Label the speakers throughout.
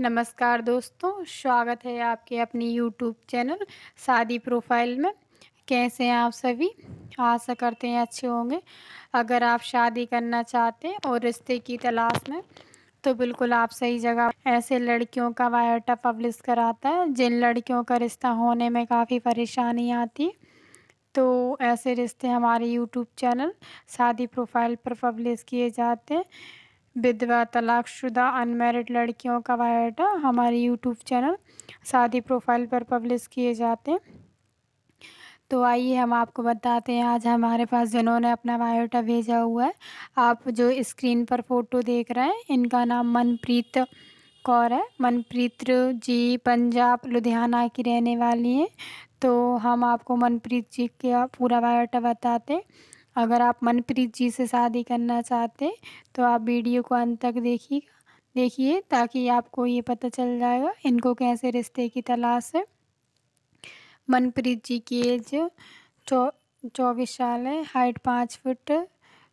Speaker 1: नमस्कार दोस्तों स्वागत है आपके अपने यूट्यूब चैनल शादी प्रोफाइल में कैसे हैं आप सभी आशा करते हैं अच्छे होंगे अगर आप शादी करना चाहते हैं और रिश्ते की तलाश में तो बिल्कुल आप सही जगह ऐसे लड़कियों का बायोटा पब्लिश कराता है जिन लड़कियों का रिश्ता होने में काफ़ी परेशानी आती है तो ऐसे रिश्ते हमारे यूट्यूब चैनल शादी प्रोफाइल पर पब्लिश किए जाते हैं विधवा तलाकशुदा अनमेरिड लड़कियों का बायोडाटा हमारे यूट्यूब चैनल शादी प्रोफाइल पर पब्लिश किए जाते हैं तो आइए हम आपको बताते हैं आज हमारे पास जिन्होंने अपना बायोडाटा भेजा हुआ है आप जो स्क्रीन पर फ़ोटो देख रहे हैं इनका नाम मनप्रीत कौर है मनप्रीत जी पंजाब लुधियाना की रहने वाली हैं तो हम आपको मनप्रीत जी का पूरा बायोडाटा बताते हैं अगर आप मनप्रीत जी से शादी करना चाहते तो आप वीडियो को अंत तक देखिएगा देखिए ताकि आपको ये पता चल जाएगा इनको कैसे रिश्ते की तलाश है मनप्रीत जी की एज चौ चौबीस साल है हाइट पाँच फुट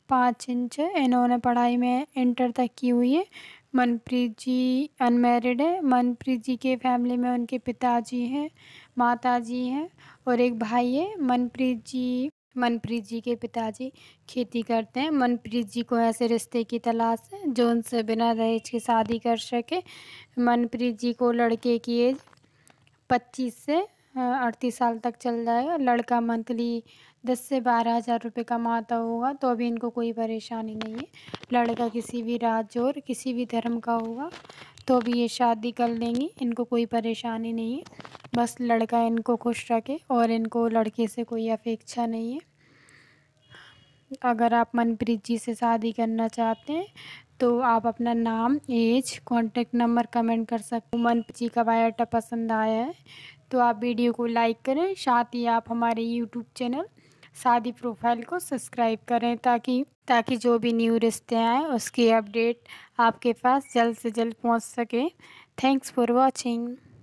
Speaker 1: पाँच इंच इन्होंने पढ़ाई में इंटर तक की हुई है मनप्रीत जी अनमेरिड है मनप्रीत जी के फैमिली में उनके पिताजी हैं माता जी हैं और एक भाई है मनप्रीत जी मनप्रीत जी के पिताजी खेती करते हैं मनप्रीत जी को ऐसे रिश्ते की तलाश है जो उनसे बिना दहेज की शादी कर सके मनप्रीत जी को लड़के की एज पच्चीस से अड़तीस साल तक चल जाएगा लड़का मंथली दस से बारह हज़ार रुपये कमाता होगा तो अभी इनको कोई परेशानी नहीं है लड़का किसी भी राज्य और किसी भी धर्म का होगा तो भी ये शादी कर लेंगी इनको कोई परेशानी नहीं है बस लड़का इनको खुश रखे और इनको लड़के से कोई अपेक्षा नहीं है अगर आप मनप्रीत जी से शादी करना चाहते हैं तो आप अपना नाम एज कॉन्टेक्ट नंबर कमेंट कर सकते हो मनप्रीत जी का बायोटा पसंद आया है तो आप वीडियो को लाइक करें साथ ही आप हमारे यूट्यूब चैनल शादी प्रोफाइल को सब्सक्राइब करें ताकि ताकि जो भी न्यू रिश्ते आएँ उसकी अपडेट आपके पास जल्द से जल्द पहुंच सके थैंक्स फॉर वाचिंग